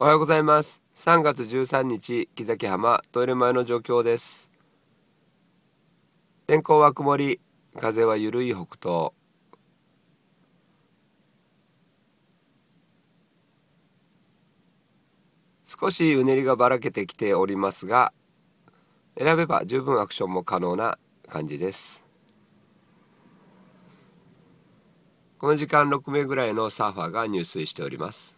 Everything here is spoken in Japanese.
おはようございます3月13日木崎浜トイレ前の状況です天候は曇り風は緩い北東少しうねりがばらけてきておりますが選べば十分アクションも可能な感じですこの時間6名ぐらいのサーファーが入水しております